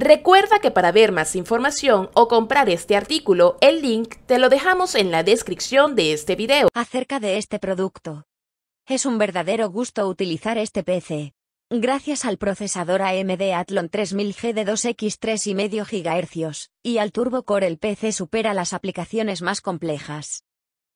Recuerda que para ver más información o comprar este artículo, el link te lo dejamos en la descripción de este video. Acerca de este producto. Es un verdadero gusto utilizar este PC. Gracias al procesador AMD Athlon 3000G de 2X 3,5 GHz, y al Turbo Core el PC supera las aplicaciones más complejas.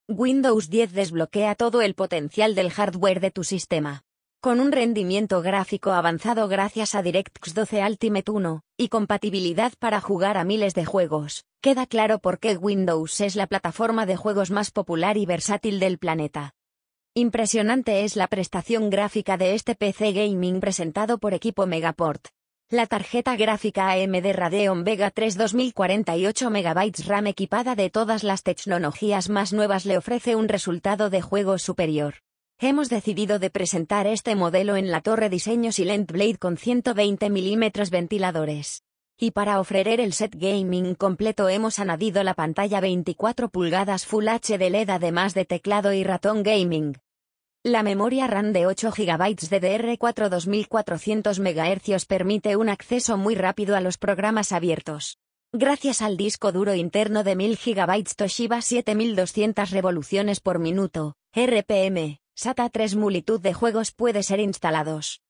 Windows 10 desbloquea todo el potencial del hardware de tu sistema. Con un rendimiento gráfico avanzado gracias a DirectX 12 Ultimate 1, y compatibilidad para jugar a miles de juegos, queda claro por qué Windows es la plataforma de juegos más popular y versátil del planeta. Impresionante es la prestación gráfica de este PC gaming presentado por equipo Megaport. La tarjeta gráfica AMD Radeon Vega 3 2048 MB RAM equipada de todas las tecnologías más nuevas le ofrece un resultado de juego superior. Hemos decidido de presentar este modelo en la torre diseño Silent Blade con 120 mm ventiladores. Y para ofrecer el set gaming completo hemos añadido la pantalla 24 pulgadas Full HD LED además de teclado y ratón gaming. La memoria RAM de 8 GB DDR4 2400 MHz permite un acceso muy rápido a los programas abiertos. Gracias al disco duro interno de 1000 GB Toshiba 7200 revoluciones por minuto, RPM, SATA 3 multitud de juegos puede ser instalados.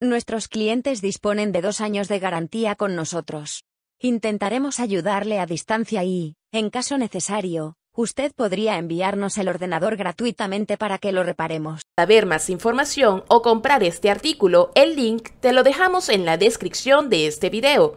Nuestros clientes disponen de dos años de garantía con nosotros. Intentaremos ayudarle a distancia y, en caso necesario, usted podría enviarnos el ordenador gratuitamente para que lo reparemos. Para ver más información o comprar este artículo, el link te lo dejamos en la descripción de este video.